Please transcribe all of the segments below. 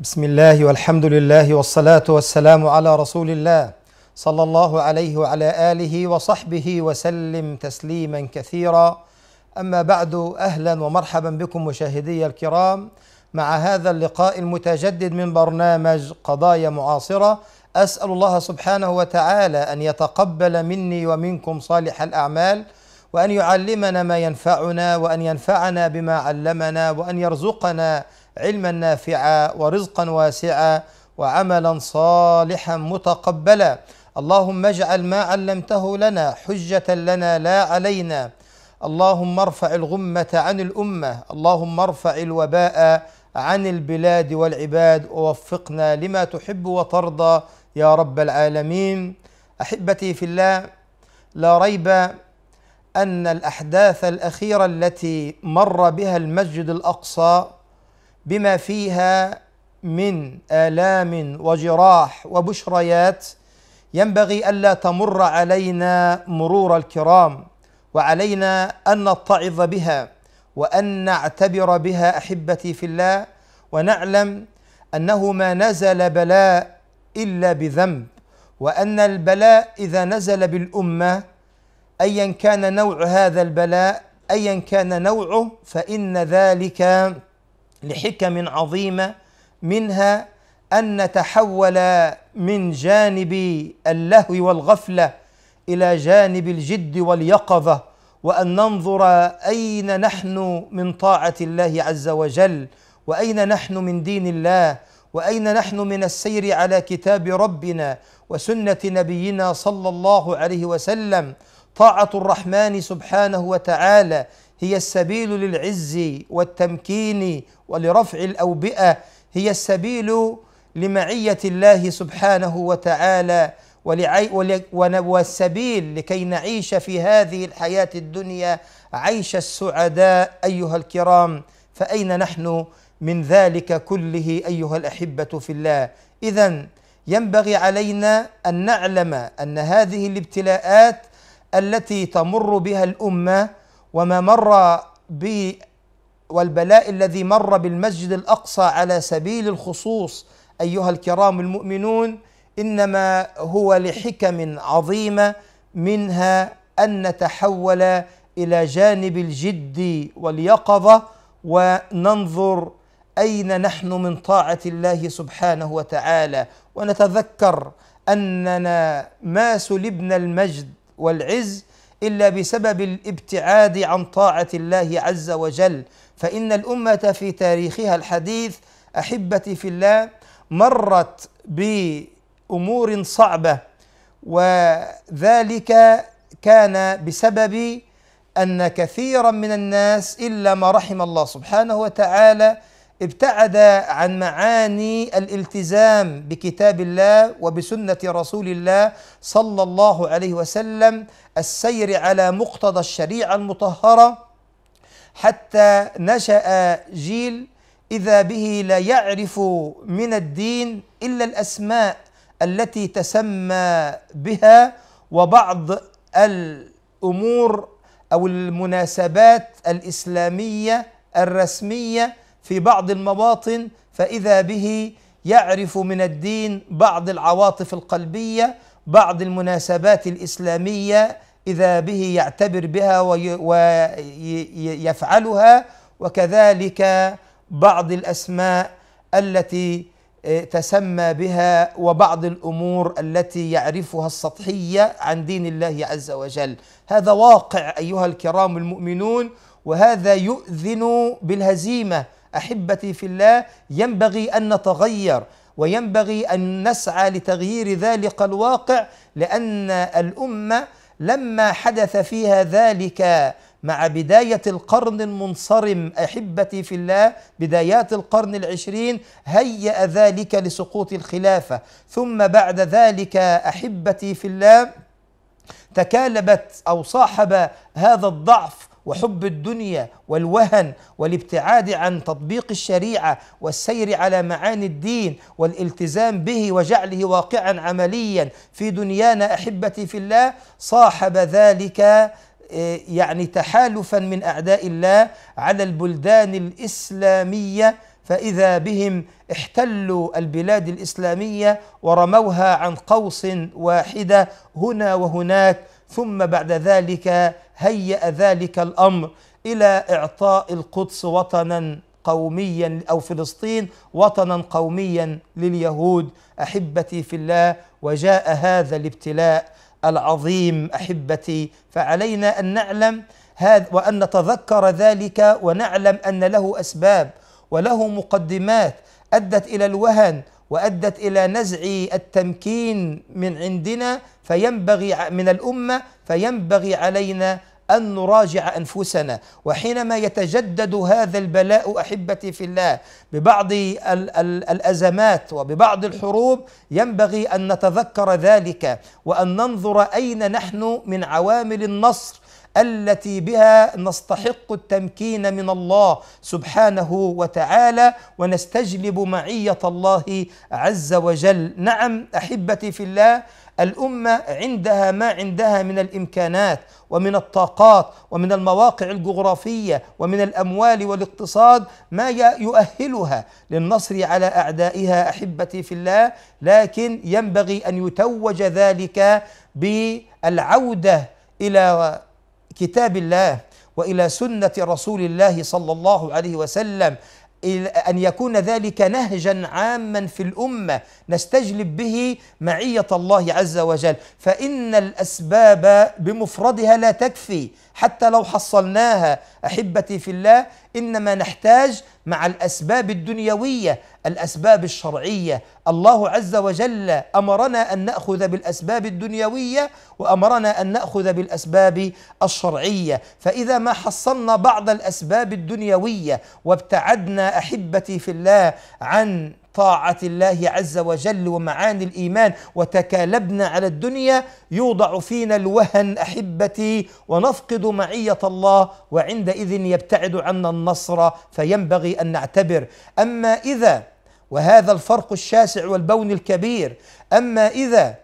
بسم الله والحمد لله والصلاة والسلام على رسول الله صلى الله عليه وعلى آله وصحبه وسلم تسليما كثيرا أما بعد أهلا ومرحبا بكم مشاهدي الكرام مع هذا اللقاء المتجدد من برنامج قضايا معاصرة أسأل الله سبحانه وتعالى أن يتقبل مني ومنكم صالح الأعمال وأن يعلمنا ما ينفعنا وأن ينفعنا بما علمنا وأن يرزقنا علما نافعا ورزقا واسعا وعملا صالحا متقبلا اللهم اجعل ما علمته لنا حجه لنا لا علينا اللهم ارفع الغمه عن الامه اللهم ارفع الوباء عن البلاد والعباد ووفقنا لما تحب وترضى يا رب العالمين احبتي في الله لا ريب ان الاحداث الاخيره التي مر بها المسجد الاقصى بما فيها من آلام وجراح وبشريات ينبغي ألا تمر علينا مرور الكرام وعلينا أن نتعظ بها وأن نعتبر بها أحبتي في الله ونعلم أنه ما نزل بلاء إلا بذنب وأن البلاء إذا نزل بالأمة أيا كان نوع هذا البلاء أيا كان نوعه فإن ذلك لحكم عظيمه منها ان نتحول من جانب اللهو والغفله الى جانب الجد واليقظه وان ننظر اين نحن من طاعه الله عز وجل واين نحن من دين الله واين نحن من السير على كتاب ربنا وسنه نبينا صلى الله عليه وسلم طاعه الرحمن سبحانه وتعالى هي السبيل للعز والتمكين ولرفع الاوبئه هي السبيل لمعيه الله سبحانه وتعالى والسبيل لكي نعيش في هذه الحياه الدنيا عيش السعداء ايها الكرام فاين نحن من ذلك كله ايها الاحبه في الله اذا ينبغي علينا ان نعلم ان هذه الابتلاءات التي تمر بها الامه وما مر ب والبلاء الذي مر بالمسجد الاقصى على سبيل الخصوص ايها الكرام المؤمنون انما هو لحكم عظيمه منها ان نتحول الى جانب الجد واليقظه وننظر اين نحن من طاعه الله سبحانه وتعالى ونتذكر اننا ما سلبنا المجد والعز الا بسبب الابتعاد عن طاعه الله عز وجل فان الامه في تاريخها الحديث احبتي في الله مرت بامور صعبه وذلك كان بسبب ان كثيرا من الناس الا ما رحم الله سبحانه وتعالى ابتعد عن معاني الالتزام بكتاب الله وبسنه رسول الله صلى الله عليه وسلم السير على مقتضى الشريعه المطهره حتى نشا جيل اذا به لا يعرف من الدين الا الاسماء التي تسمى بها وبعض الامور او المناسبات الاسلاميه الرسميه في بعض المواطن فإذا به يعرف من الدين بعض العواطف القلبية بعض المناسبات الإسلامية إذا به يعتبر بها ويفعلها وكذلك بعض الأسماء التي آه، تسمى بها وبعض الأمور التي يعرفها السطحية عن دين الله عز وجل هذا واقع أيها الكرام المؤمنون وهذا يؤذن بالهزيمة احبتي في الله ينبغي ان نتغير وينبغي ان نسعى لتغيير ذلك الواقع لان الامه لما حدث فيها ذلك مع بداية القرن المنصرم أحبتي في الله بدايات القرن العشرين هيأ ذلك لسقوط الخلافة ثم بعد ذلك أحبتي في الله تكالبت أو صاحب هذا الضعف وحب الدنيا والوهن والابتعاد عن تطبيق الشريعه والسير على معاني الدين والالتزام به وجعله واقعا عمليا في دنيانا احبتي في الله صاحب ذلك آه، يعني تحالفا من اعداء الله على البلدان الاسلاميه فاذا بهم احتلوا البلاد الاسلاميه ورموها عن قوس واحده هنا وهناك ثم بعد ذلك هيأ ذلك الأمر إلى إعطاء القدس وطنا قوميا أو فلسطين وطنا قوميا لليهود أحبتي في الله وجاء هذا الابتلاء العظيم أحبتي فعلينا أن نعلم هذا وأن نتذكر ذلك ونعلم أن له أسباب وله مقدمات أدت إلى الوهن وادت الى نزع التمكين من عندنا فينبغي من الامه فينبغي علينا ان نراجع انفسنا وحينما يتجدد هذا البلاء احبتي في الله ببعض الـ الـ الازمات وببعض الحروب ينبغي ان نتذكر ذلك وان ننظر اين نحن من عوامل النصر التي بها نستحق التمكين من الله سبحانه وتعالى ونستجلب معيه الله عز وجل نعم احبتي في الله الامه عندها ما عندها من الامكانات ومن الطاقات ومن المواقع الجغرافيه ومن الاموال والاقتصاد ما يؤهلها للنصر على اعدائها احبتي في الله لكن ينبغي ان يتوج ذلك بالعوده الى كتاب الله والى سنه رسول الله صلى الله عليه وسلم ان يكون ذلك نهجا عاما في الامه نستجلب به معيه الله عز وجل فان الاسباب بمفردها لا تكفي حتى لو حصلناها احبتي في الله انما نحتاج مع الاسباب الدنيويه الأسباب الشرعية الله عز وجل أمرنا أن نأخذ بالأسباب الدنيوية وأمرنا أن نأخذ بالأسباب الشرعية فإذا ما حصلنا بعض الأسباب الدنيوية وابتعدنا أحبتي في الله عن طاعة الله عز وجل ومعاني الإيمان وتكالبنا على الدنيا يوضع فينا الوهن أحبتي ونفقد معية الله وعندئذ يبتعد عنا النصر فينبغي أن نعتبر أما إذا وهذا الفرق الشاسع والبون الكبير اما اذا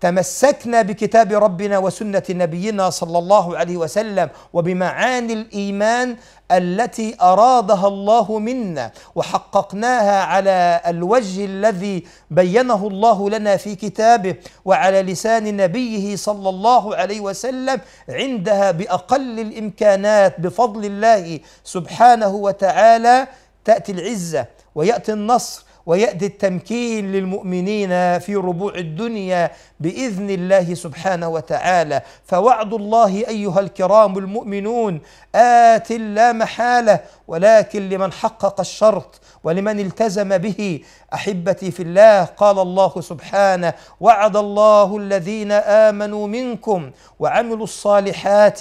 تمسكنا بكتاب ربنا وسنه نبينا صلى الله عليه وسلم وبمعاني الايمان التي ارادها الله منا وحققناها على الوجه الذي بينه الله لنا في كتابه وعلى لسان نبيه صلى الله عليه وسلم عندها باقل الامكانات بفضل الله سبحانه وتعالى تاتي العزه وياتي النصر ويأتي التمكين للمؤمنين في ربوع الدنيا بإذن الله سبحانه وتعالى فوعد الله أيها الكرام المؤمنون آت لا محالة ولكن لمن حقق الشرط ولمن التزم به احبتي في الله قال الله سبحانه وعد الله الذين امنوا منكم وعملوا الصالحات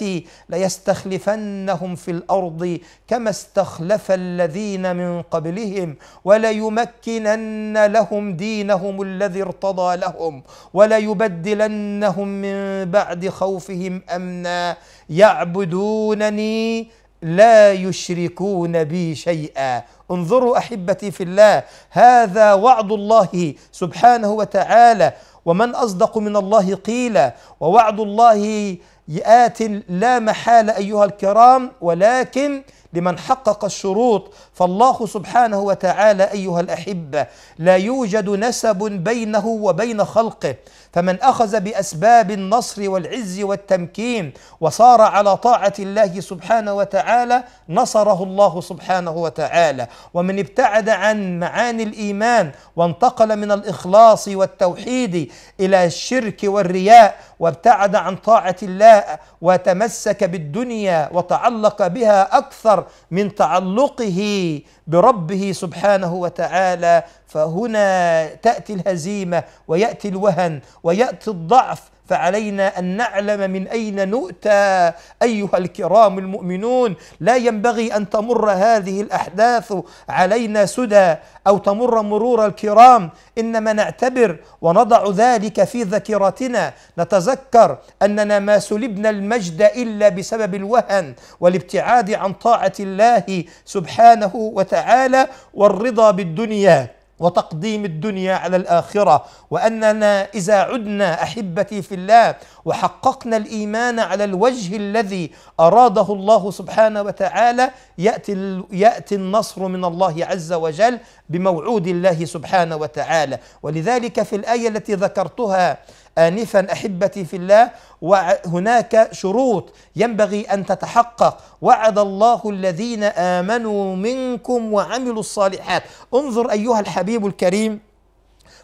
ليستخلفنهم في الارض كما استخلف الذين من قبلهم وليمكنن لهم دينهم الذي ارتضى لهم وليبدلنهم من بعد خوفهم امنا يعبدونني لا يشركون بي شيئا انظروا احبتي في الله هذا وعد الله سبحانه وتعالى ومن اصدق من الله قيلا ووعد الله يات لا محاله ايها الكرام ولكن لمن حقق الشروط فالله سبحانه وتعالى ايها الاحبه لا يوجد نسب بينه وبين خلقه فمن اخذ باسباب النصر والعز والتمكين وصار على طاعه الله سبحانه وتعالى نصره الله سبحانه وتعالى ومن ابتعد عن معاني الايمان وانتقل من الاخلاص والتوحيد الى الشرك والرياء وابتعد عن طاعه الله وتمسك بالدنيا وتعلق بها اكثر الآخر من تعلقه بربه سبحانه وتعالى فهنا تأتي الهزيمة ويأتي الوهن ويأتي الضعف فعلينا أن نعلم من أين نؤتى أيها الكرام المؤمنون لا ينبغي أن تمر هذه الأحداث علينا سدى أو تمر مرور الكرام إنما نعتبر ونضع ذلك في ذاكرتنا نتذكر أننا ما سلبنا المجد إلا بسبب الوهن والابتعاد عن طاعة الله سبحانه وتعالى والرضا بالدنيا وتقديم الدنيا على الاخره واننا اذا عدنا احبتي في الله وحققنا الايمان على الوجه الذي اراده الله سبحانه وتعالى ياتي ياتي النصر من الله عز وجل بموعود الله سبحانه وتعالى ولذلك في الايه التي ذكرتها آنفا أحبتي في الله وهناك شروط ينبغي أن تتحقق وعد الله الذين آمنوا منكم وعملوا الصالحات انظر أيها الحبيب الكريم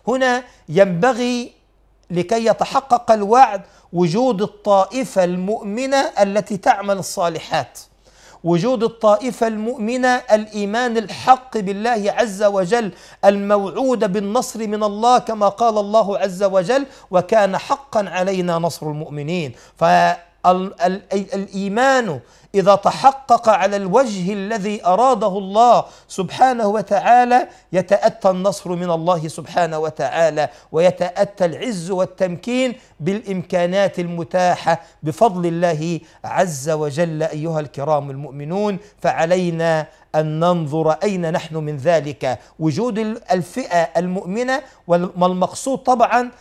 هنا ينبغي لكي يتحقق الوعد وجود الطائفة المؤمنة التي تعمل الصالحات وجود الطائفة المؤمنة الإيمان الحق بالله عز وجل الموعود بالنصر من الله كما قال الله عز وجل وكان حقا علينا نصر المؤمنين فالإيمان إذا تحقق على الوجه الذي أراده الله سبحانه وتعالى يتأتى النصر من الله سبحانه وتعالى ويتأتى العز والتمكين بالإمكانات المتاحة بفضل الله عز وجل أيها الكرام المؤمنون فعلينا أن ننظر أين نحن من ذلك وجود الفئة المؤمنة والمقصود طبعا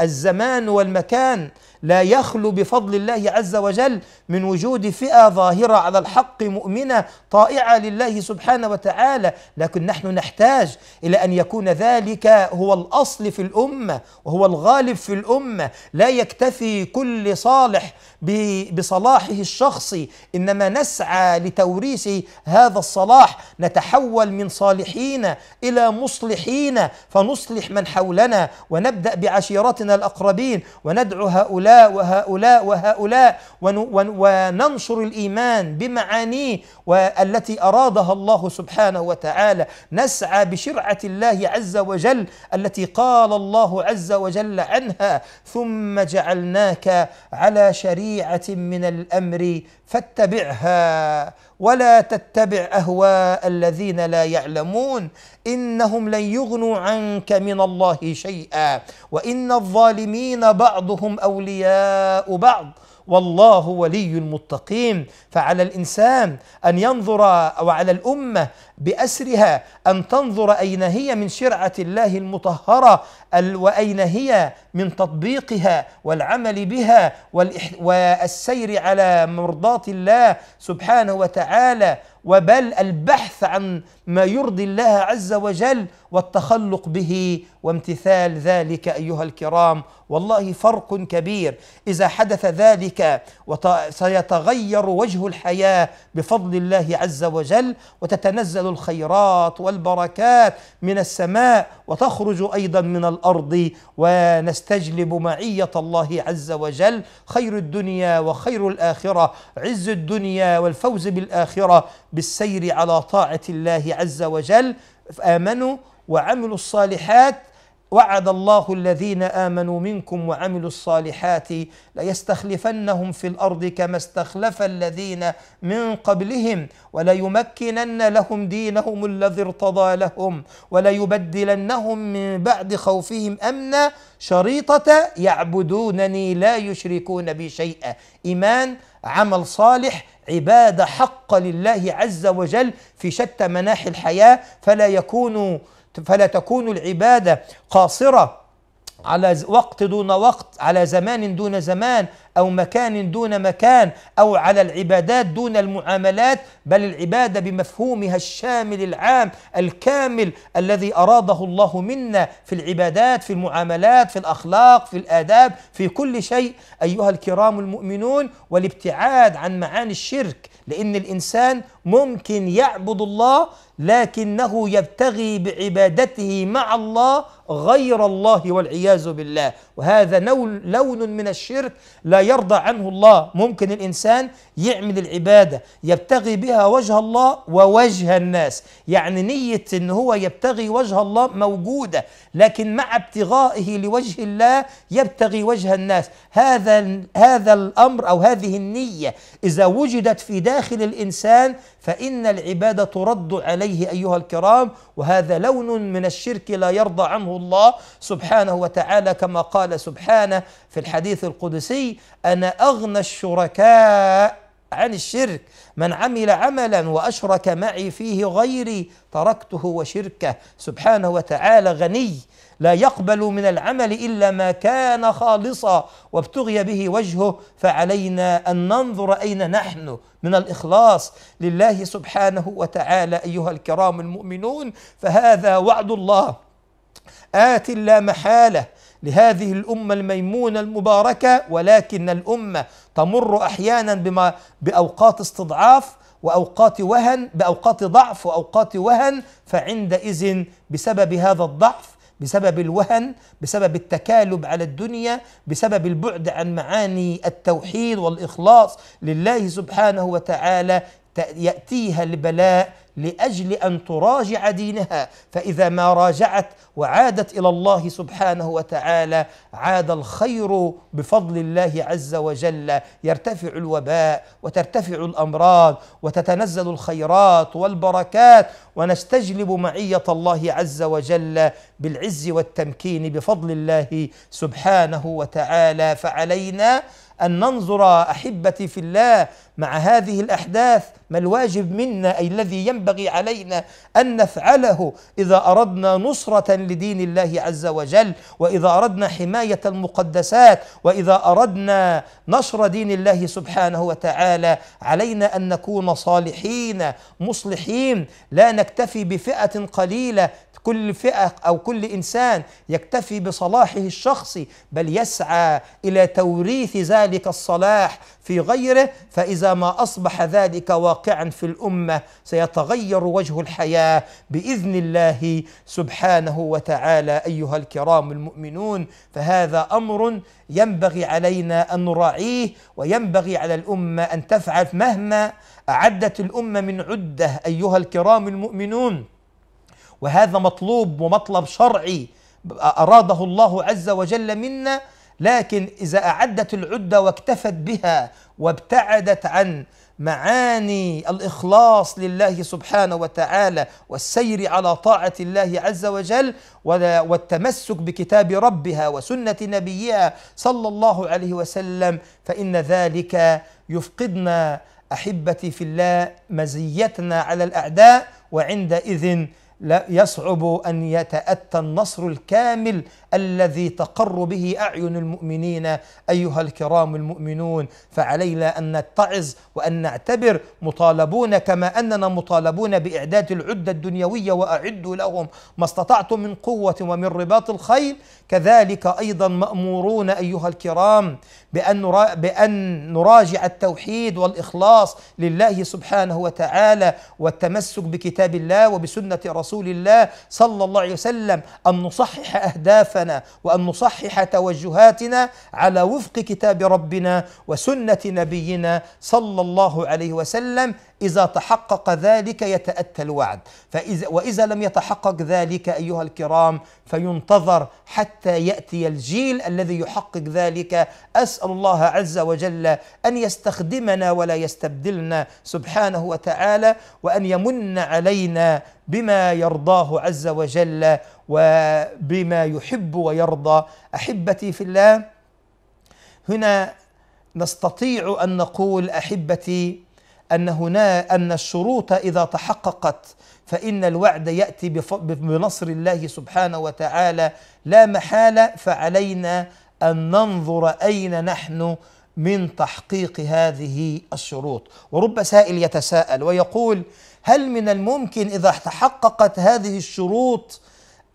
الزمان والمكان لا يخلو بفضل الله عز وجل من وجود فئة فئة ظاهرة على الحق مؤمنة طائعة لله سبحانه وتعالى لكن نحن نحتاج إلى أن يكون ذلك هو الأصل في الأمة وهو الغالب في الأمة لا يكتفي كل صالح بصلاحه الشخصي انما نسعى لتوريث هذا الصلاح نتحول من صالحين الى مصلحين فنصلح من حولنا ونبدا بعشيرتنا الاقربين وندعو هؤلاء وهؤلاء وهؤلاء وننشر الايمان بمعانيه والتي ارادها الله سبحانه وتعالى نسعى بشرعه الله عز وجل التي قال الله عز وجل عنها ثم جعلناك على شريك شريعه من الامر فاتبعها ولا تتبع اهواء الذين لا يعلمون انهم لن يغنوا عنك من الله شيئا وان الظالمين بعضهم اولياء بعض والله ولي المتقين فعلى الانسان ان ينظر وعلى الامه باسرها ان تنظر اين هي من شرعه الله المطهره واين هي من تطبيقها والعمل بها والسير على مرضاه الله سبحانه وتعالى وبل البحث عن ما يرضي الله عز وجل والتخلق به وامتثال ذلك ايها الكرام والله فرق كبير اذا حدث ذلك سيتغير وجه الحياه بفضل الله عز وجل وتتنزل الخيرات والبركات من السماء وتخرج ايضا من الارض ونستجلب معيه الله عز وجل خير الدنيا وخير الاخره عز الدنيا والفوز بالاخره بالسير على طاعة الله عز وجل فآمنوا وعملوا الصالحات وعد الله الذين امنوا منكم وعملوا الصالحات ليستخلفنهم في الارض كما استخلف الذين من قبلهم وليمكنن لهم دينهم الذي ارتضى لهم وليبدلنهم من بعد خوفهم امنا شريطه يعبدونني لا يشركون بي شيئا ايمان عمل صالح عبادة حق لله عز وجل في شتى مناحي الحياة فلا يكون فلا تكون العبادة قاصرة على وقت دون وقت على زمان دون زمان أو مكان دون مكان أو على العبادات دون المعاملات بل العبادة بمفهومها الشامل العام الكامل الذي أراده الله منا في العبادات في المعاملات في الأخلاق في الآداب في كل شيء أيها الكرام المؤمنون والابتعاد عن معاني الشرك لأن الإنسان ممكن يعبد الله لكنه يبتغي بعبادته مع الله غير الله والعياذ بالله وهذا لون من الشرك لا يرضى عنه الله ممكن الإنسان يعمل العبادة يبتغي بها وجه الله ووجه الناس يعني نية أن هو يبتغي وجه الله موجودة لكن مع ابتغائه لوجه الله يبتغي وجه الناس هذا هذا الأمر أو هذه النية إذا وجدت في داخل الإنسان فإن العبادة ترد عليه أيها الكرام وهذا لون من الشرك لا يرضى عنه الله سبحانه وتعالى كما قال سبحانه في الحديث القدسي أنا أغنى الشركاء عن الشرك من عمل عملا واشرك معي فيه غيري تركته وشركه سبحانه وتعالى غني لا يقبل من العمل الا ما كان خالصا وابتغي به وجهه فعلينا ان ننظر اين نحن من الاخلاص لله سبحانه وتعالى ايها الكرام المؤمنون فهذا وعد الله ات لا محاله لهذه الامه الميمونه المباركه ولكن الامه تمر احيانا بما باوقات استضعاف واوقات وهن باوقات ضعف واوقات وهن فعندئذ بسبب هذا الضعف بسبب الوهن بسبب التكالب على الدنيا بسبب البعد عن معاني التوحيد والاخلاص لله سبحانه وتعالى ياتيها البلاء لاجل ان تراجع دينها فاذا ما راجعت وعادت الى الله سبحانه وتعالى عاد الخير بفضل الله عز وجل يرتفع الوباء وترتفع الامراض وتتنزل الخيرات والبركات ونستجلب معيه الله عز وجل بالعز والتمكين بفضل الله سبحانه وتعالى فعلينا ان ننظر احبتي في الله مع هذه الاحداث ما الواجب منا أي الذي ينبغي علينا أن نفعله إذا أردنا نصرة لدين الله عز وجل وإذا أردنا حماية المقدسات وإذا أردنا نشر دين الله سبحانه وتعالى علينا أن نكون صالحين مصلحين لا نكتفي بفئة قليلة كل فئة أو كل إنسان يكتفي بصلاحه الشخصي بل يسعى إلى توريث ذلك الصلاح في غيره فإذا ما أصبح ذلك واقعا واقعا في الامه سيتغير وجه الحياه باذن الله سبحانه وتعالى ايها الكرام المؤمنون فهذا امر ينبغي علينا ان نراعيه وينبغي على الامه ان تفعل مهما اعدت الامه من عده ايها الكرام المؤمنون وهذا مطلوب ومطلب شرعي اراده الله عز وجل منا لكن اذا اعدت العده واكتفت بها وابتعدت عن معاني الاخلاص لله سبحانه وتعالى والسير على طاعه الله عز وجل والتمسك بكتاب ربها وسنه نبيها صلى الله عليه وسلم فان ذلك يفقدنا احبتي في الله مزيتنا على الاعداء وعندئذ لا يصعب ان يتاتى النصر الكامل الذي تقر به اعين المؤمنين ايها الكرام المؤمنون فعلينا ان نتعظ وان نعتبر مطالبون كما اننا مطالبون باعداد العده الدنيويه واعدوا لهم ما استطعتم من قوه ومن رباط الخيل كذلك ايضا مامورون ايها الكرام بان بان نراجع التوحيد والاخلاص لله سبحانه وتعالى والتمسك بكتاب الله وبسنه رسوله رسول الله صلى الله عليه وسلم أن نصحح أهدافنا وأن نصحح توجهاتنا على وفق كتاب ربنا وسنة نبينا صلى الله عليه وسلم إذا تحقق ذلك يتأتى الوعد فإذا وإذا لم يتحقق ذلك أيها الكرام فينتظر حتى يأتي الجيل الذي يحقق ذلك أسأل الله عز وجل أن يستخدمنا ولا يستبدلنا سبحانه وتعالى وأن يمن علينا بما يرضاه عز وجل وبما يحب ويرضى أحبتي في الله هنا نستطيع أن نقول أحبتي أن هنا أن الشروط إذا تحققت فإن الوعد يأتي بنصر الله سبحانه وتعالى لا محالة فعلينا أن ننظر أين نحن من تحقيق هذه الشروط ورب سائل يتساءل ويقول هل من الممكن إذا تحققت هذه الشروط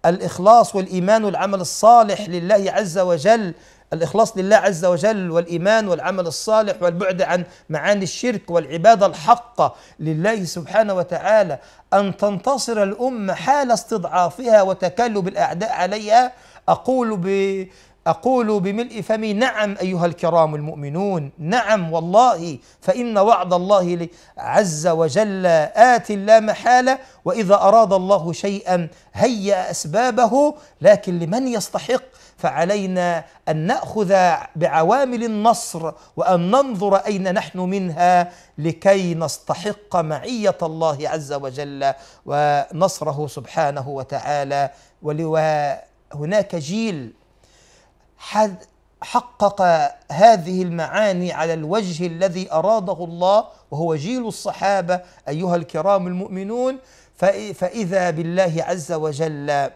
الإخلاص والإيمان والعمل الصالح لله عز وجل الإخلاص لله عز وجل والإيمان والعمل الصالح والبعد عن معاني الشرك والعبادة الحقة لله سبحانه وتعالى أن تنتصر الأمة حال استضعافها وتكلب الأعداء عليها أقول ب أقول بملء فمي نعم أيها الكرام المؤمنون نعم والله فإن وعد الله عز وجل آت لا محالة وإذا أراد الله شيئا هيأ أسبابه لكن لمن يستحق فعلينا أن نأخذ بعوامل النصر وأن ننظر أين نحن منها لكي نستحق معية الله عز وجل ونصره سبحانه وتعالى وهناك جيل حقق هذه المعاني على الوجه الذي أراده الله وهو جيل الصحابة أيها الكرام المؤمنون فإذا بالله عز وجل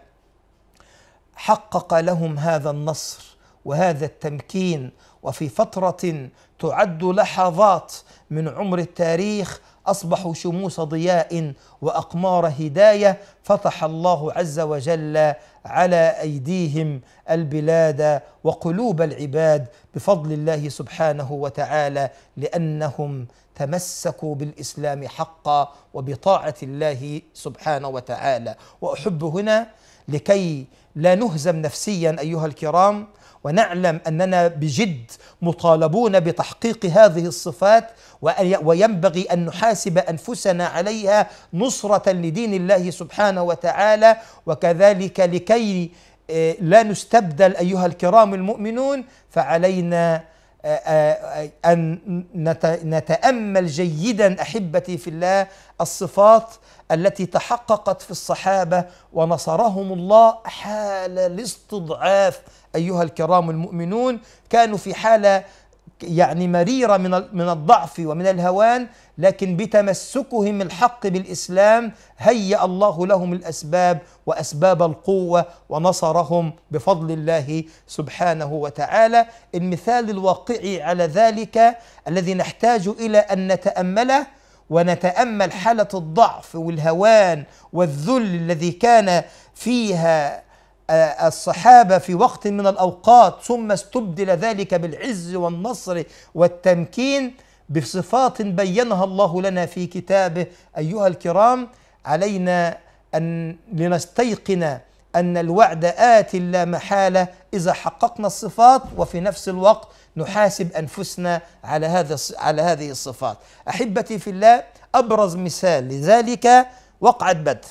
حقق لهم هذا النصر وهذا التمكين وفي فترة تعد لحظات من عمر التاريخ اصبحوا شموس ضياء واقمار هدايه فتح الله عز وجل على ايديهم البلاد وقلوب العباد بفضل الله سبحانه وتعالى لانهم تمسكوا بالاسلام حقا وبطاعه الله سبحانه وتعالى واحب هنا لكي لا نهزم نفسيا ايها الكرام ونعلم اننا بجد مطالبون بتحقيق هذه الصفات وينبغي ان نحاسب انفسنا عليها نصره لدين الله سبحانه وتعالى وكذلك لكي آه، لا نستبدل ايها الكرام المؤمنون فعلينا آه، آه، ان نتامل جيدا احبتي في الله الصفات التي تحققت في الصحابه ونصرهم الله حال الاستضعاف ايها الكرام المؤمنون كانوا في حاله يعني مريره من من الضعف ومن الهوان لكن بتمسكهم الحق بالاسلام هيأ الله لهم الاسباب واسباب القوه ونصرهم بفضل الله سبحانه وتعالى المثال الواقعي على ذلك الذي نحتاج الى ان نتامله ونتامل حاله الضعف والهوان والذل الذي كان فيها آه، الصحابه في وقت من الاوقات ثم استبدل ذلك بالعز والنصر والتمكين بصفات بينها الله لنا في كتابه ايها الكرام علينا ان لنستيقن أن الوعد آت لا محالة إذا حققنا الصفات وفي نفس الوقت نحاسب أنفسنا على هذا على هذه الصفات. أحبتي في الله أبرز مثال لذلك وقعة بدر.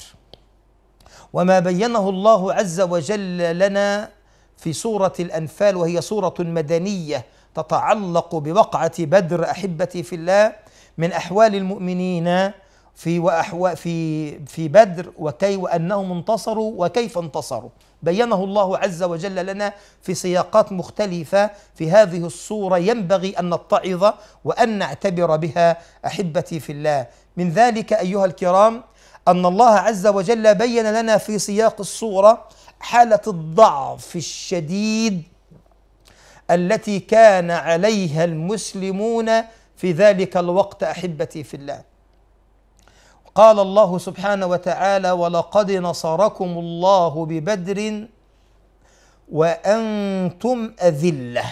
وما بينه الله عز وجل لنا في سورة الأنفال وهي سورة مدنية تتعلق بوقعة بدر أحبتي في الله من أحوال المؤمنين في وأحو في في بدر وكي وأنهم انتصروا وكيف انتصروا بينه الله عز وجل لنا في سياقات مختلفة في هذه الصورة ينبغي أن نتعظ وأن نعتبر بها أحبتي في الله من ذلك أيها الكرام أن الله عز وجل بين لنا في سياق الصورة حالة الضعف الشديد التي كان عليها المسلمون في ذلك الوقت أحبتي في الله قال الله سبحانه وتعالى ولقد نصركم الله ببدر وانتم اذله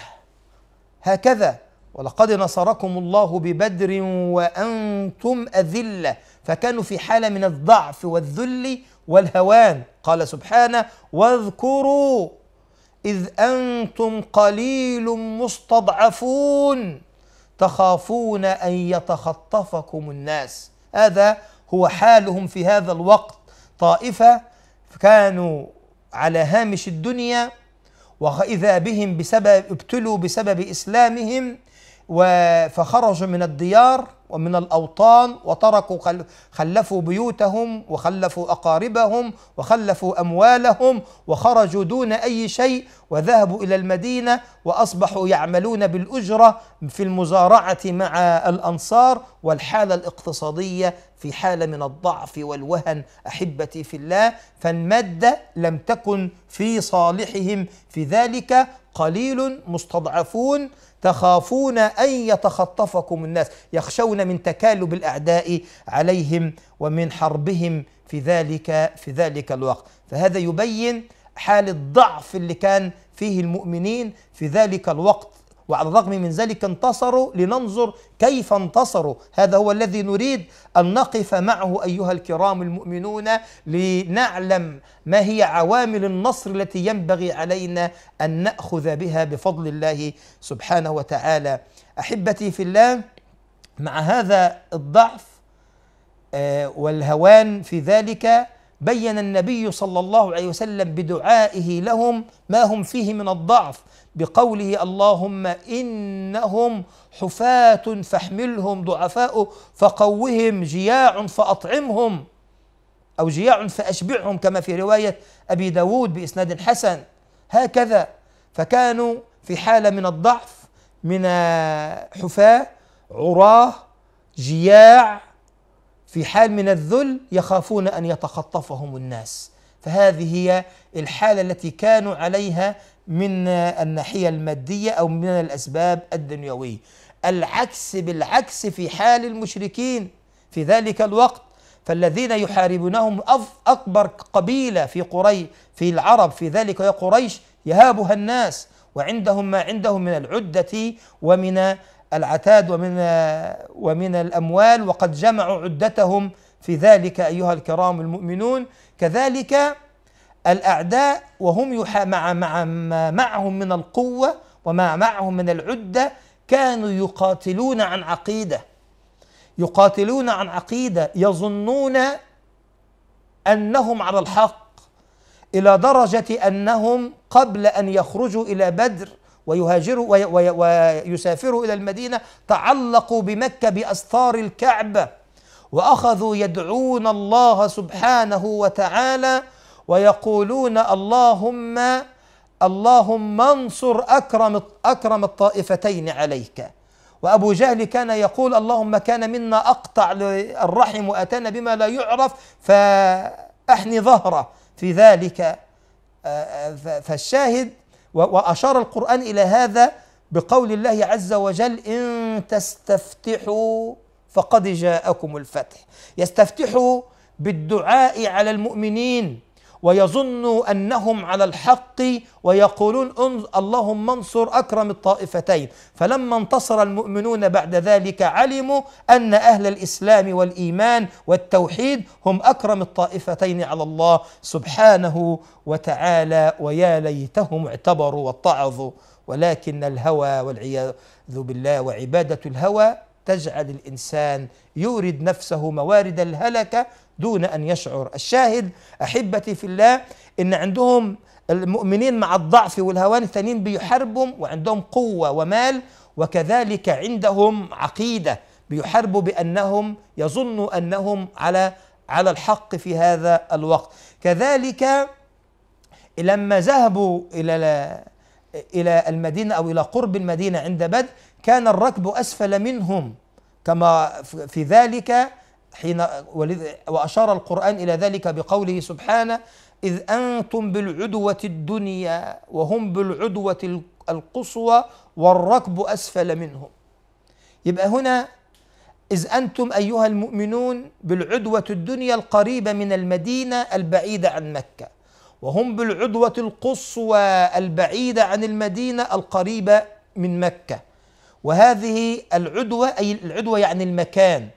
هكذا ولقد نصركم الله ببدر وانتم اذله فكانوا في حاله من الضعف والذل والهوان قال سبحانه واذكروا اذ انتم قليل مستضعفون تخافون ان يتخطفكم الناس هذا هو حالهم في هذا الوقت طائفة كانوا على هامش الدنيا وإذا بهم بسبب ابتلوا بسبب إسلامهم فخرجوا من الديار ومن الأوطان وتركوا خلفوا بيوتهم وخلفوا أقاربهم وخلفوا أموالهم وخرجوا دون أي شيء وذهبوا إلى المدينة وأصبحوا يعملون بالأجرة في المزارعة مع الأنصار والحالة الاقتصادية في حالة من الضعف والوهن أحبتي في الله فالمادة لم تكن في صالحهم في ذلك قليل مستضعفون تخافون أن يتخطفكم الناس يخشون من تكالب الأعداء عليهم ومن حربهم في ذلك في ذلك الوقت فهذا يبين حال الضعف اللي كان فيه المؤمنين في ذلك الوقت وعلى الرغم من ذلك انتصروا لننظر كيف انتصروا هذا هو الذي نريد أن نقف معه أيها الكرام المؤمنون لنعلم ما هي عوامل النصر التي ينبغي علينا أن نأخذ بها بفضل الله سبحانه وتعالى أحبتي في الله مع هذا الضعف آه، والهوان في ذلك بين النبي صلى الله عليه وسلم بدعائه لهم ما هم فيه من الضعف بقوله اللهم انهم حفاة فاحملهم ضعفاء فقوهم جياع فاطعمهم او جياع فاشبعهم كما في روايه ابي داود باسناد حسن هكذا فكانوا في حاله من الضعف من حفاة عراه جياع في حال من الذل يخافون ان يتخطفهم الناس فهذه هي الحاله التي كانوا عليها من الناحيه الماديه او من الاسباب الدنيويه العكس بالعكس في حال المشركين في ذلك الوقت فالذين يحاربونهم اكبر قبيله في قري في العرب في ذلك قريش يهابها الناس وعندهم ما عندهم من العده ومن العتاد ومن ومن الأموال وقد جمعوا عدتهم في ذلك أيها الكرام المؤمنون كذلك الأعداء وهم يحا مع مع ما معهم من القوة وما معهم من العدة كانوا يقاتلون عن عقيدة يقاتلون عن عقيدة يظنون أنهم على الحق إلى درجة أنهم قبل أن يخرجوا إلى بدر ويهاجروا ويسافروا إلى المدينة تعلقوا بمكة بأستار الكعبة وأخذوا يدعون الله سبحانه وتعالى ويقولون اللهم اللهم انصر أكرم أكرم الطائفتين عليك وأبو جهل كان يقول اللهم كان منا أقطع الرحم وأتانا بما لا يعرف فأحني ظهره في ذلك آه، آه، فالشاهد وأشار القرآن إلى هذا بقول الله عز وجل إن تستفتحوا فقد جاءكم الفتح يستفتحوا بالدعاء على المؤمنين ويظنوا أنهم على الحق ويقولون اللهم انصر أكرم الطائفتين فلما انتصر المؤمنون بعد ذلك علموا أن أهل الإسلام والإيمان والتوحيد هم أكرم الطائفتين على الله سبحانه وتعالى ويا ليتهم اعتبروا واتعظوا ولكن الهوى والعياذ بالله وعبادة الهوى تجعل الإنسان يورد نفسه موارد الهلكة دون أن يشعر الشاهد أحبتي في الله إن عندهم المؤمنين مع الضعف والهوان الثانيين بيحاربهم وعندهم قوة ومال وكذلك عندهم عقيدة بيحاربوا بأنهم يظنوا أنهم على على الحق في هذا الوقت كذلك لما ذهبوا إلى إلى المدينة أو إلى قرب المدينة عند بدر كان الركب أسفل منهم كما في ذلك حين وأشار القرآن إلى ذلك بقوله سبحانه إذ أنتم بالعدوة الدنيا وهم بالعدوة القصوى والركب أسفل منهم يبقى هنا إذ أنتم أيها المؤمنون بالعدوة الدنيا القريبة من المدينة البعيدة عن مكة وهم بالعدوة القصوى البعيدة عن المدينة القريبة من مكة وهذه العدوة أي العدوة يعني المكان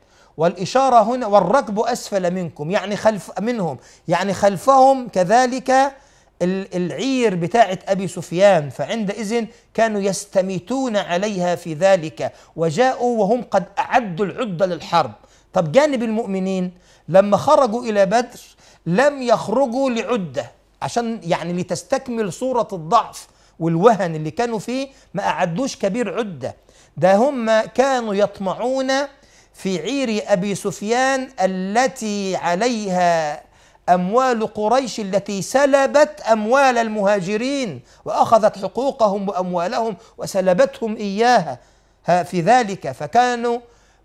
والإشارة هنا والركب أسفل منكم يعني خلف منهم يعني خلفهم كذلك العير بتاعة أبي سفيان فعندئذ كانوا يستميتون عليها في ذلك وجاءوا وهم قد أعدوا العدة للحرب طب جانب المؤمنين لما خرجوا إلى بدر لم يخرجوا لعدة عشان يعني لتستكمل صورة الضعف والوهن اللي كانوا فيه ما أعدوش كبير عدة ده هم كانوا يطمعون في عير أبي سفيان التي عليها أموال قريش التي سلبت أموال المهاجرين وأخذت حقوقهم وأموالهم وسلبتهم إياها في ذلك فكانوا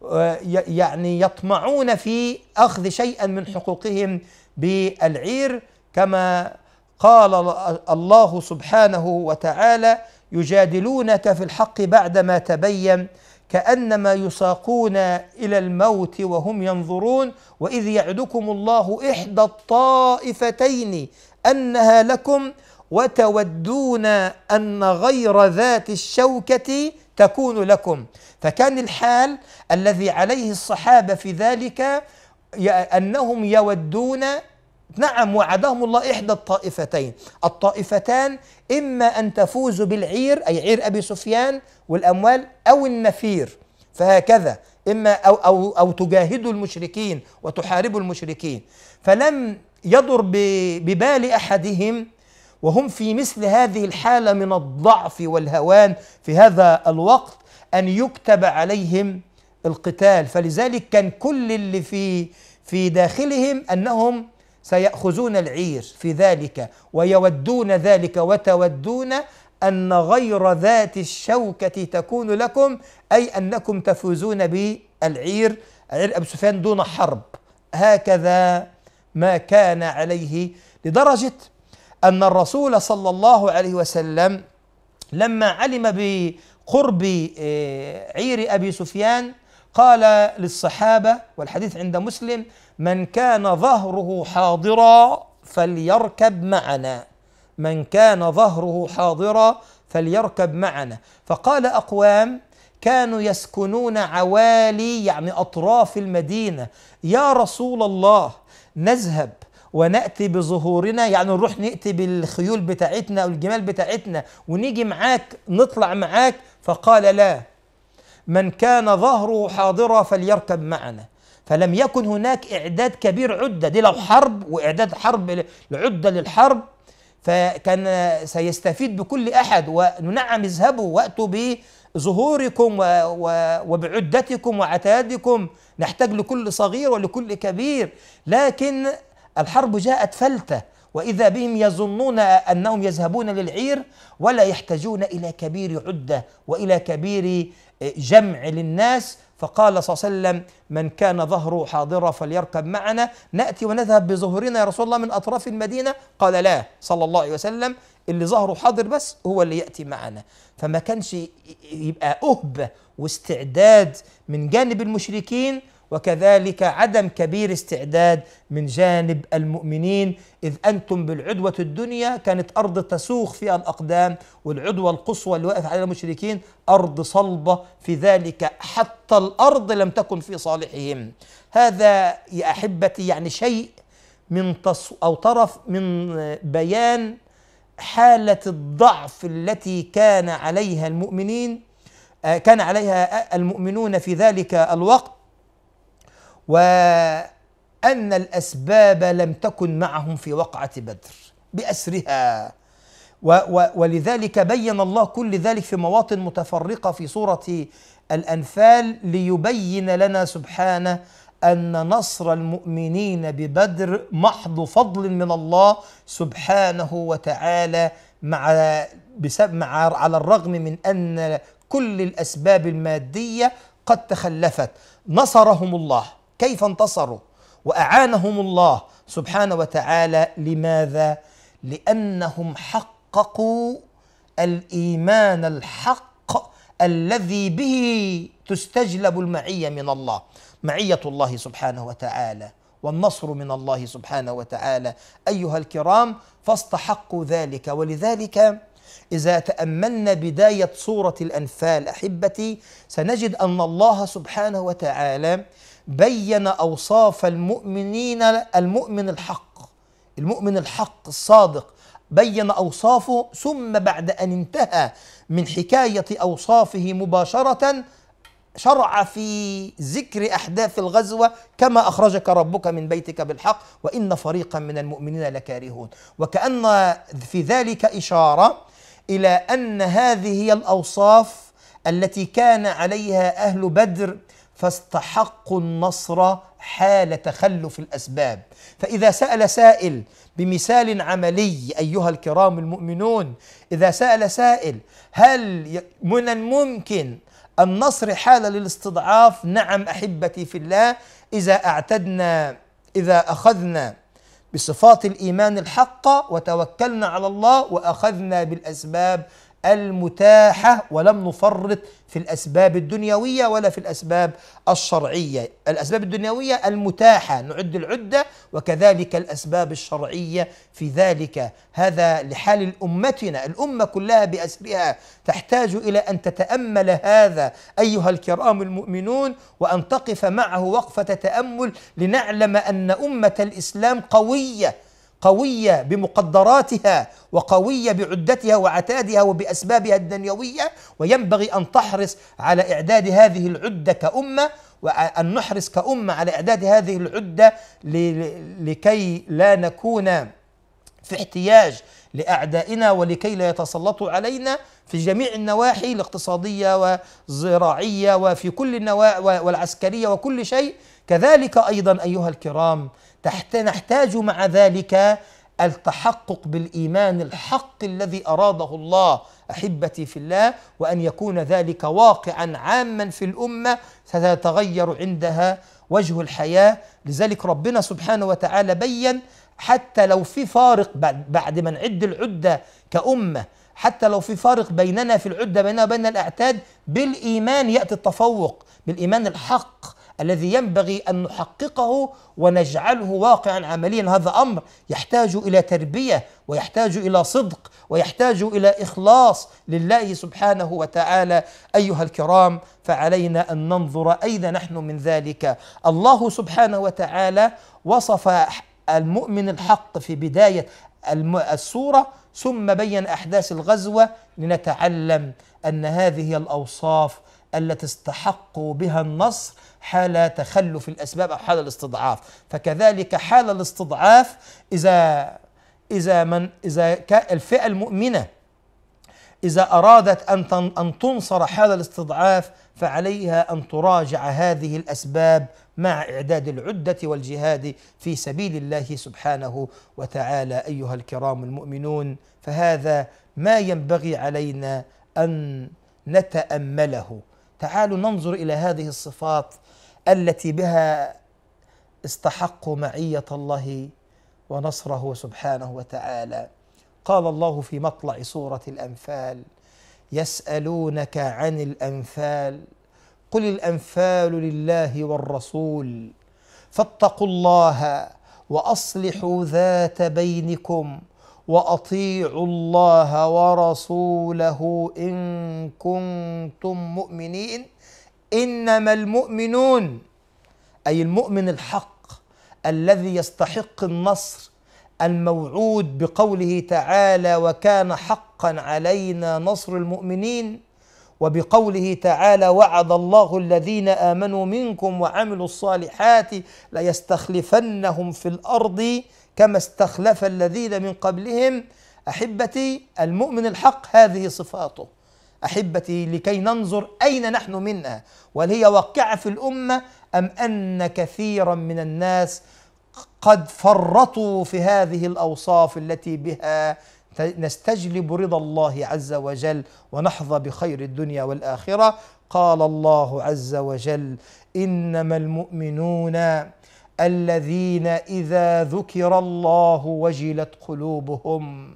آه، يعني يطمعون في أخذ شيئا من حقوقهم بالعير كما قال الله سبحانه وتعالى يجادلونك في الحق بعدما تبين كانما يساقون الى الموت وهم ينظرون واذ يعدكم الله احدى الطائفتين انها لكم وتودون ان غير ذات الشوكه تكون لكم فكان الحال الذي عليه الصحابه في ذلك انهم يودون نعم وعدهم الله إحدى الطائفتين الطائفتان إما أن تفوزوا بالعير أي عير أبي سفيان والأموال أو النفير فهكذا إما أو, أو, أو تجاهدوا المشركين وتحاربوا المشركين فلم يضر ببال أحدهم وهم في مثل هذه الحالة من الضعف والهوان في هذا الوقت أن يكتب عليهم القتال فلذلك كان كل اللي في في داخلهم أنهم سيأخذون العير في ذلك ويودون ذلك وتودون أن غير ذات الشوكة تكون لكم أي أنكم تفوزون بالعير عير أبو سفيان دون حرب هكذا ما كان عليه لدرجة أن الرسول صلى الله عليه وسلم لما علم بقرب آه، عير أبي سفيان قال للصحابة والحديث عند مسلم من كان ظهره حاضرا فليركب معنا من كان ظهره حاضرا فليركب معنا فقال اقوام كانوا يسكنون عوالي يعني اطراف المدينه يا رسول الله نذهب وناتي بظهورنا يعني نروح ناتي بالخيول بتاعتنا او الجمال بتاعتنا ونيجي معاك نطلع معاك فقال لا من كان ظهره حاضرا فليركب معنا فلم يكن هناك إعداد كبير عدة دي لو حرب وإعداد حرب لعدة للحرب فكان سيستفيد بكل أحد ونعم اذهبوا وأتوا بظهوركم وبعدتكم وعتادكم نحتاج لكل صغير ولكل كبير لكن الحرب جاءت فلتة وإذا بهم يظنون أنهم يذهبون للعير ولا يحتاجون إلى كبير عدة وإلى كبير جمع للناس فقال صلى الله عليه وسلم من كان ظهره حاضرا فليركب معنا نأتي ونذهب بظهرنا يا رسول الله من أطراف المدينة قال لا صلى الله عليه وسلم اللي ظهره حاضر بس هو اللي يأتي معنا فما كانش يبقى أهبة واستعداد من جانب المشركين وكذلك عدم كبير استعداد من جانب المؤمنين إذ أنتم بالعدوة الدنيا كانت أرض تسوخ فيها الأقدام والعدوة القصوى اللي واقف عليها المشركين أرض صلبة في ذلك حتى الأرض لم تكن في صالحهم هذا يا أحبتي يعني شيء من تص أو طرف من بيان حالة الضعف التي كان عليها المؤمنين آه، كان عليها المؤمنون في ذلك الوقت وأن الأسباب لم تكن معهم في وقعة بدر بأسرها و و ولذلك بين الله كل ذلك في مواطن متفرقة في سورة الأنفال ليبين لنا سبحانه أن نصر المؤمنين ببدر محض فضل من الله سبحانه وتعالى مع بسبب مع على الرغم من أن كل الأسباب المادية قد تخلفت نصرهم الله كيف انتصروا واعانهم الله سبحانه وتعالى لماذا لانهم حققوا الايمان الحق الذي به تستجلب المعيه من الله معيه الله سبحانه وتعالى والنصر من الله سبحانه وتعالى ايها الكرام فاستحقوا ذلك ولذلك اذا تاملنا بدايه سوره الانفال احبتي سنجد ان الله سبحانه وتعالى بين أوصاف المؤمنين المؤمن الحق المؤمن الحق الصادق بين أوصافه ثم بعد أن انتهى من حكاية أوصافه مباشرة شرع في ذكر أحداث الغزوة كما أخرجك ربك من بيتك بالحق وإن فريقا من المؤمنين لكارهون وكأن في ذلك إشارة إلى أن هذه هي الأوصاف التي كان عليها أهل بدر فاستحقوا النصر حال تخلف الاسباب فاذا سال سائل بمثال عملي ايها الكرام المؤمنون اذا سال سائل هل من الممكن النصر حال للاستضعاف نعم احبتي في الله اذا اعتدنا اذا اخذنا بصفات الايمان الحقه وتوكلنا على الله واخذنا بالاسباب المتاحة ولم نفرط في الأسباب الدنيوية ولا في الأسباب الشرعية الأسباب الدنيوية المتاحة نعد العدة وكذلك الأسباب الشرعية في ذلك هذا لحال أمتنا الأمة كلها بأسرها تحتاج إلى أن تتأمل هذا أيها الكرام المؤمنون وأن تقف معه وقفة تأمل لنعلم أن أمة الإسلام قوية قوية بمقدراتها وقوية بعدتها وعتادها وبأسبابها الدنيوية وينبغي أن تحرص على إعداد هذه العدة كأمة وأن نحرص كأمة على إعداد هذه العدة لكي لا نكون في احتياج لأعدائنا ولكي لا يتسلطوا علينا في جميع النواحي الاقتصادية والزراعية وفي كل النواحي والعسكرية وكل شيء كذلك أيضا أيها الكرام تحت نحتاج مع ذلك التحقق بالايمان الحق الذي اراده الله احبتي في الله وان يكون ذلك واقعا عاما في الامه ستتغير عندها وجه الحياه لذلك ربنا سبحانه وتعالى بين حتى لو في فارق بعد ما نعد العده كامه حتى لو في فارق بيننا في العده بيننا وبين الاعتاد بالايمان ياتي التفوق بالايمان الحق الذي ينبغي أن نحققه ونجعله واقعا عمليا هذا أمر يحتاج إلى تربية ويحتاج إلى صدق ويحتاج إلى إخلاص لله سبحانه وتعالى أيها الكرام فعلينا أن ننظر أين نحن من ذلك الله سبحانه وتعالى وصف المؤمن الحق في بداية السورة ثم بين أحداث الغزوة لنتعلم أن هذه الأوصاف التي استحقوا بها النصر حال تخلف الأسباب أو حال الاستضعاف فكذلك حال الاستضعاف إذا إذا من إذا الفئة المؤمنة إذا أرادت أن أن تنصر حال الاستضعاف فعليها أن تراجع هذه الأسباب مع إعداد العدة والجهاد في سبيل الله سبحانه وتعالى أيها الكرام المؤمنون فهذا ما ينبغي علينا أن نتأمله تعالوا ننظر الى هذه الصفات التي بها استحقوا معيه الله ونصره سبحانه وتعالى قال الله في مطلع سوره الانفال يسالونك عن الانفال قل الانفال لله والرسول فاتقوا الله واصلحوا ذات بينكم واطيعوا الله ورسوله ان كنتم مؤمنين انما المؤمنون اي المؤمن الحق الذي يستحق النصر الموعود بقوله تعالى وكان حقا علينا نصر المؤمنين وبقوله تعالى وعد الله الذين امنوا منكم وعملوا الصالحات ليستخلفنهم في الارض كما استخلف الذين من قبلهم احبتي المؤمن الحق هذه صفاته احبتي لكي ننظر اين نحن منها وهل هي واقعه في الامه ام ان كثيرا من الناس قد فرطوا في هذه الاوصاف التي بها نستجلب رضا الله عز وجل ونحظى بخير الدنيا والاخره قال الله عز وجل انما المؤمنون الذين اذا ذكر الله وجلت قلوبهم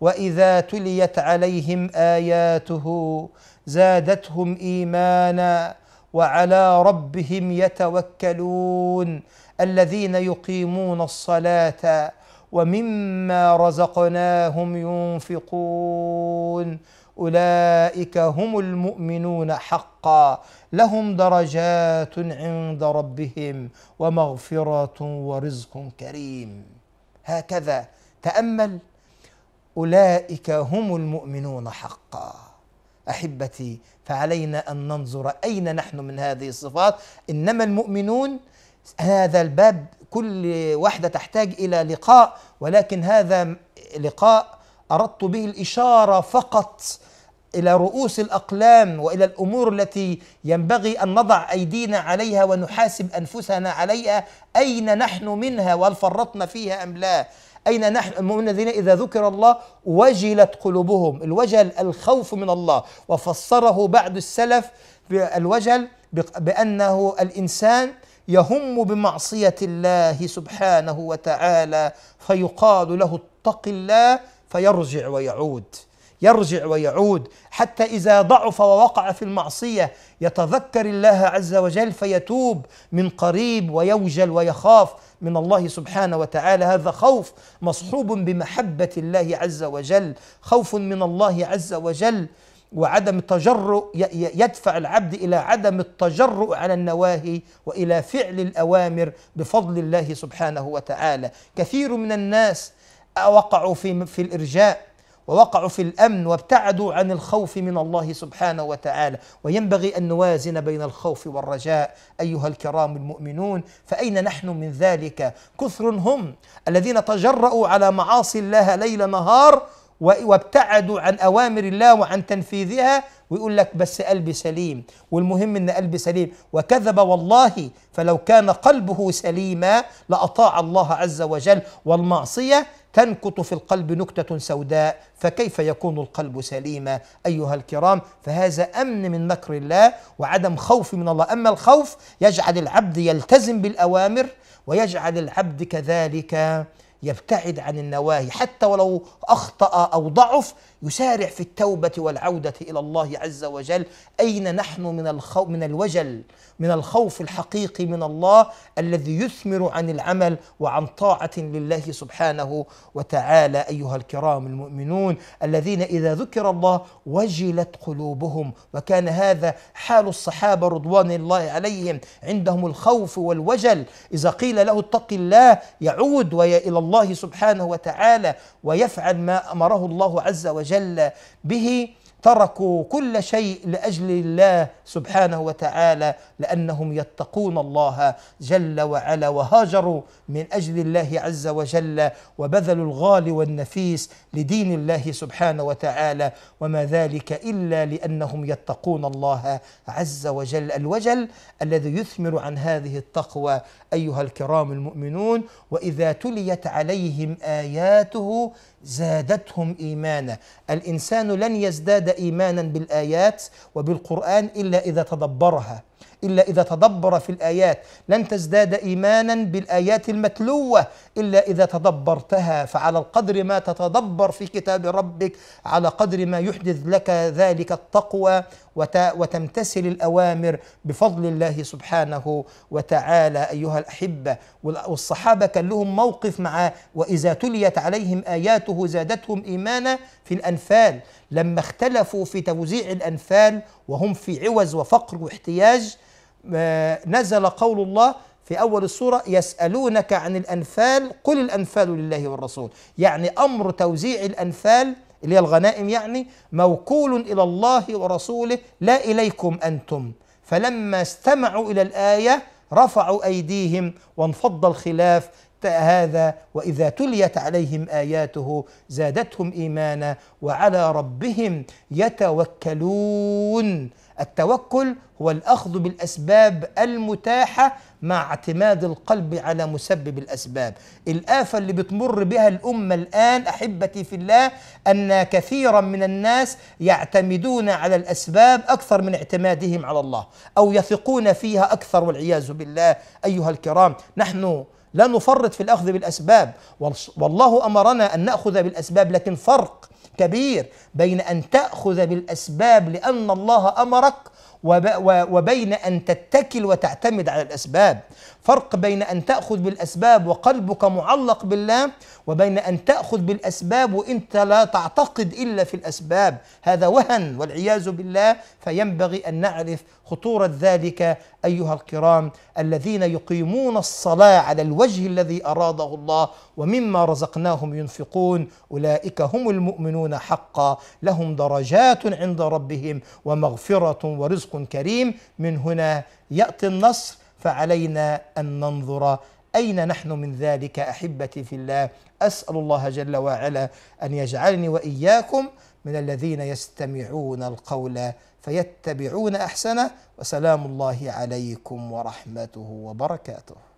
واذا تليت عليهم اياته زادتهم ايمانا وعلى ربهم يتوكلون الذين يقيمون الصلاه ومما رزقناهم ينفقون اولئك هم المؤمنون حقا لهم درجات عند ربهم ومغفره ورزق كريم هكذا تامل اولئك هم المؤمنون حقا احبتي فعلينا ان ننظر اين نحن من هذه الصفات انما المؤمنون هذا الباب كل واحده تحتاج الى لقاء ولكن هذا لقاء اردت به الاشاره فقط الى رؤوس الاقلام والى الامور التي ينبغي ان نضع ايدينا عليها ونحاسب انفسنا عليها اين نحن منها وهل فرطنا فيها ام لا أين نحن المؤمنون الذين إذا ذكر الله وجلت قلوبهم الوجل الخوف من الله وفسره بعض السلف الوجل بأنه الإنسان يهم بمعصية الله سبحانه وتعالى فيقال له اتق الله فيرجع ويعود يرجع ويعود حتى إذا ضعف ووقع في المعصية يتذكر الله عز وجل فيتوب من قريب ويوجل ويخاف من الله سبحانه وتعالى هذا خوف مصحوب بمحبة الله عز وجل خوف من الله عز وجل وعدم التجرؤ يدفع العبد الى عدم التجرؤ على النواهي والى فعل الاوامر بفضل الله سبحانه وتعالى، كثير من الناس وقعوا في في الارجاء ووقعوا في الامن وابتعدوا عن الخوف من الله سبحانه وتعالى وينبغي ان نوازن بين الخوف والرجاء ايها الكرام المؤمنون فاين نحن من ذلك كثر هم الذين تجرأوا على معاصي الله ليل نهار وابتعدوا عن اوامر الله وعن تنفيذها ويقول لك بس قلبي سليم والمهم ان قلبي سليم وكذب والله فلو كان قلبه سليما لاطاع الله عز وجل والمعصيه تنكت في القلب نكته سوداء فكيف يكون القلب سليما ايها الكرام فهذا امن من مكر الله وعدم خوف من الله اما الخوف يجعل العبد يلتزم بالاوامر ويجعل العبد كذلك يبتعد عن النواهي حتى ولو اخطا او ضعف يسارع في التوبة والعودة إلى الله عز وجل أين نحن من, الخو من الوجل من الخوف الحقيقي من الله الذي يثمر عن العمل وعن طاعة لله سبحانه وتعالى أيها الكرام المؤمنون الذين إذا ذكر الله وجلت قلوبهم وكان هذا حال الصحابة رضوان الله عليهم عندهم الخوف والوجل إذا قيل له اتق الله يعود إلى الله سبحانه وتعالى ويفعل ما أمره الله عز وجل وجل به تركوا كل شيء لاجل الله سبحانه وتعالى لانهم يتقون الله جل وعلا وهاجروا من اجل الله عز وجل وبذلوا الغالي والنفيس لدين الله سبحانه وتعالى وما ذلك الا لانهم يتقون الله عز وجل الوجل الذي يثمر عن هذه التقوى ايها الكرام المؤمنون واذا تليت عليهم اياته زادتهم ايمانا الانسان لن يزداد ايمانا بالايات وبالقران الا اذا تدبرها إلا إذا تدبر في الآيات لن تزداد إيمانا بالآيات المتلوة إلا إذا تدبرتها فعلى القدر ما تتدبر في كتاب ربك على قدر ما يحدث لك ذلك التقوى وتمتثل الأوامر بفضل الله سبحانه وتعالى أيها الأحبة والصحابة كان لهم موقف مع وإذا تليت عليهم آياته زادتهم إيمانا في الأنفال لما اختلفوا في توزيع الأنفال وهم في عوز وفقر واحتياج آه، نزل قول الله في أول السورة يسألونك عن الأنفال قل الأنفال لله والرسول يعني أمر توزيع الأنفال اللي هي الغنائم يعني موكول إلى الله ورسوله لا إليكم أنتم فلما استمعوا إلى الآية رفعوا أيديهم وانفض الخلاف هذا واذا تليت عليهم اياته زادتهم ايمانا وعلى ربهم يتوكلون التوكل هو الاخذ بالاسباب المتاحه مع اعتماد القلب على مسبب الاسباب الافه اللي بتمر بها الامه الان احبتي في الله ان كثيرا من الناس يعتمدون على الاسباب اكثر من اعتمادهم على الله او يثقون فيها اكثر والعياذ بالله ايها الكرام نحن لا نفرط في الاخذ بالاسباب والله امرنا ان ناخذ بالاسباب لكن فرق كبير بين ان تاخذ بالاسباب لان الله امرك وبين ان تتكل وتعتمد على الاسباب فرق بين أن تأخذ بالأسباب وقلبك معلق بالله وبين أن تأخذ بالأسباب وأنت لا تعتقد إلا في الأسباب هذا وهن والعياذ بالله فينبغي أن نعرف خطورة ذلك أيها الكرام الذين يقيمون الصلاة على الوجه الذي أراده الله ومما رزقناهم ينفقون أولئك هم المؤمنون حقا لهم درجات عند ربهم ومغفرة ورزق كريم من هنا يأتي النصر فعلينا ان ننظر اين نحن من ذلك احبتي في الله اسال الله جل وعلا ان يجعلني واياكم من الذين يستمعون القول فيتبعون احسنه وسلام الله عليكم ورحمته وبركاته